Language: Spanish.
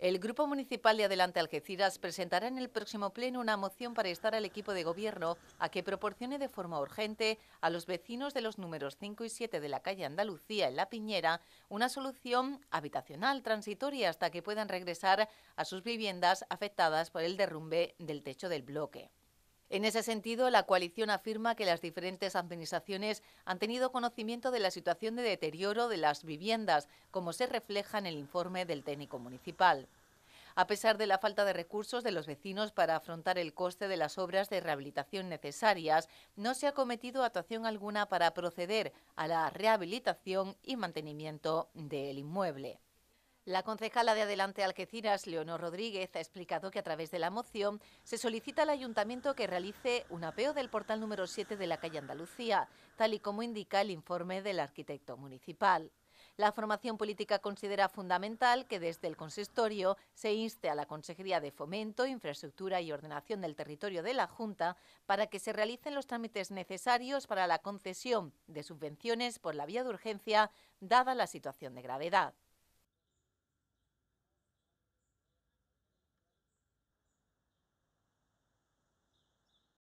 El Grupo Municipal de Adelante Algeciras presentará en el próximo pleno una moción para instar al equipo de gobierno a que proporcione de forma urgente a los vecinos de los números 5 y 7 de la calle Andalucía en La Piñera una solución habitacional transitoria hasta que puedan regresar a sus viviendas afectadas por el derrumbe del techo del bloque. En ese sentido, la coalición afirma que las diferentes administraciones han tenido conocimiento de la situación de deterioro de las viviendas, como se refleja en el informe del técnico municipal. A pesar de la falta de recursos de los vecinos para afrontar el coste de las obras de rehabilitación necesarias, no se ha cometido actuación alguna para proceder a la rehabilitación y mantenimiento del inmueble. La concejala de Adelante Algeciras, Leonor Rodríguez, ha explicado que a través de la moción se solicita al Ayuntamiento que realice un apeo del portal número 7 de la calle Andalucía, tal y como indica el informe del arquitecto municipal. La formación política considera fundamental que desde el consistorio se inste a la Consejería de Fomento, Infraestructura y Ordenación del Territorio de la Junta para que se realicen los trámites necesarios para la concesión de subvenciones por la vía de urgencia, dada la situación de gravedad.